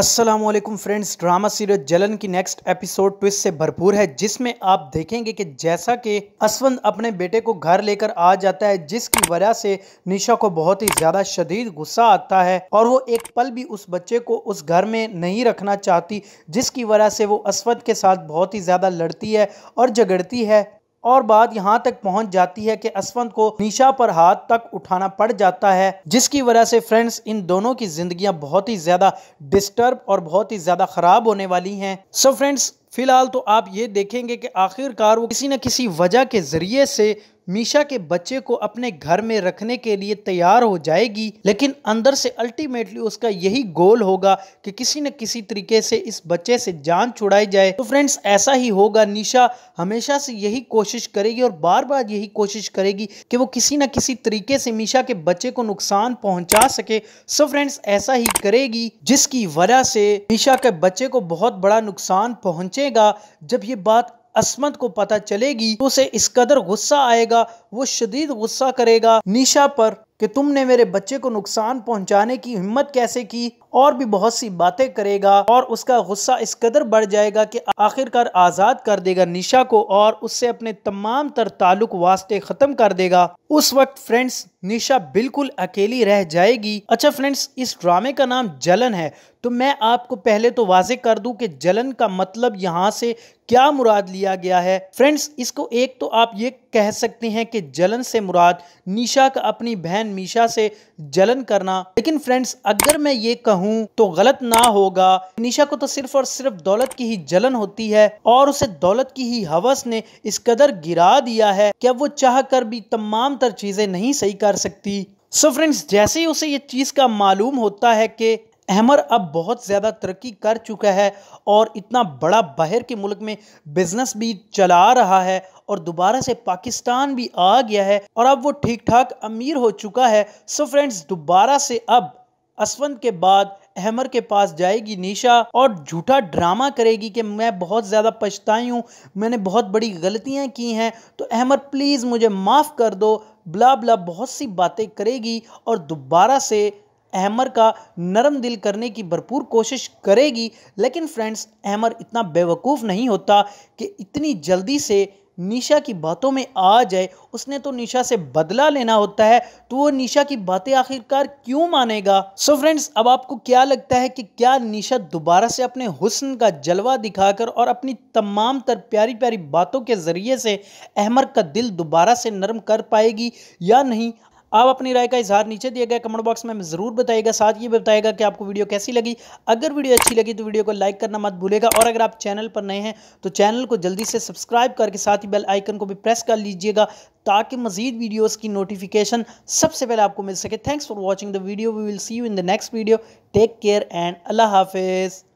Aslam friends drama serial जलन की next episode twist से भरपूर है जिसमें आप देखेंगे कि जैसा कि असवंत अपने बेटे को घर लेकर आ जाता है जिसकी वजह से निशा को बहुत ही ज़्यादा शदीद गुस्सा आता है और वो एक पल भी उस बच्चे को उस घर में नहीं रखना चाहती जिसकी वजह से वो असवंत के साथ बहुत ही ज़्यादा लड़ती है और झगड़ती है और बात यहाँ तक पहुँच जाती है कि असवंत को निशा पर हाथ तक उठाना पड़ जाता है जिसकी वजह से फ्रेंड्स इन दोनों की जिंदगियां बहुत ही ज़्यादा डिस्टर्ब और बहुत ही ज़्यादा ख़राब होने वाली हैं सो फ्रेंड्स फिलहाल तो आप ये देखेंगे कि आखिरकार वो किसी न किसी वजह के ज़रिए से मीशा के बच्चे को अपने घर में रखने के लिए तैयार हो जाएगी लेकिन अंदर से अल्टीमेटली उसका यही गोल होगा कि किसी न किसी तरीके से इस बच्चे से जान छुड़ाई जाए तो फ्रेंड्स ऐसा ही होगा निशा हमेशा से यही कोशिश करेगी और बार बार यही कोशिश करेगी कि वो किसी न किसी तरीके से मीशा के बच्चे को नुकसान पहुंचा सके सो फ्रेंड्स ऐसा ही करेगी जिसकी वजह से मीशा के बच्चे को बहुत बड़ा नुकसान पहुंचेगा जब ये बात असमत को पता चलेगी तो उसे इस कदर गुस्सा आएगा वो शदीद गुस्सा करेगा निशा पर कि तुमने मेरे बच्चे को नुकसान पहुंचाने की हिम्मत कैसे की और भी बहुत सी बातें करेगा और उसका गुस्सा इस कदर बढ़ जाएगा कि आखिरकार आज़ाद कर देगा निशा को और उससे अपने तमाम तर ताल्लुक वास्ते ख़त्म कर देगा उस वक्त फ्रेंड्स निशा बिल्कुल अकेली रह जाएगी अच्छा फ्रेंड्स इस ड्रामे का नाम जलन है तो मैं आपको पहले तो वाजे कर दूं कि जलन का मतलब यहाँ से क्या मुराद लिया गया है फ्रेंड्स इसको एक तो आप ये कह सकते हैं कि जलन से मुराद निशा का अपनी बहन बहन मीशा से जलन करना लेकिन फ्रेंड्स अगर मैं ये कहूँ तो गलत ना होगा निशा को तो सिर्फ और सिर्फ दौलत की ही जलन होती है और उसे दौलत की ही हवस ने इस कदर गिरा दिया है कि अब वो चाह कर भी तमाम तर चीजें नहीं सही कर सकती सो so फ्रेंड्स जैसे ही उसे ये चीज़ का मालूम होता है कि अहमर अब बहुत ज़्यादा तरक्की कर चुका है और इतना बड़ा बाहर के मुल्क में बिज़नेस भी चला रहा है और दोबारा से पाकिस्तान भी आ गया है और अब वो ठीक ठाक अमीर हो चुका है सो फ्रेंड्स दोबारा से अब असवंत के बाद अहमर के पास जाएगी निशा और झूठा ड्रामा करेगी कि मैं बहुत ज़्यादा पछताई हूँ मैंने बहुत बड़ी गलतियाँ की हैं तो अहमर प्लीज़ मुझे माफ़ कर दो ब्ला ब्ला बहुत सी बातें करेगी और दोबारा से अहमर का नरम दिल करने की भरपूर कोशिश करेगी लेकिन फ्रेंड्स अहमर इतना बेवकूफ़ नहीं होता कि इतनी जल्दी से निशा की बातों में आ जाए उसने तो निशा से बदला लेना होता है तो वो निशा की बातें आखिरकार क्यों मानेगा सो so फ्रेंड्स अब आपको क्या लगता है कि क्या निशा दोबारा से अपने हुस्न का जलवा दिखाकर और अपनी तमाम तर प्यारी प्यारी बातों के ज़रिए से अहमर का दिल दोबारा से नरम कर पाएगी या नहीं आप अपनी राय का इजहार नीचे दिए गए कमेंट बॉक्स में ज़रूर बताइएगा साथ ये बताएगा कि आपको वीडियो कैसी लगी अगर वीडियो अच्छी लगी तो वीडियो को लाइक करना मत भूलेगा और अगर आप चैनल पर नए हैं तो चैनल को जल्दी से सब्सक्राइब करके साथ ही बेल आइकन को भी प्रेस कर लीजिएगा ताकि मजीद वीडियोज़ की नोटिफिकेशन सबसे पहले आपको मिल सके thanks for watching the video we will see you in the next video take care and अल्लाह हाफिज़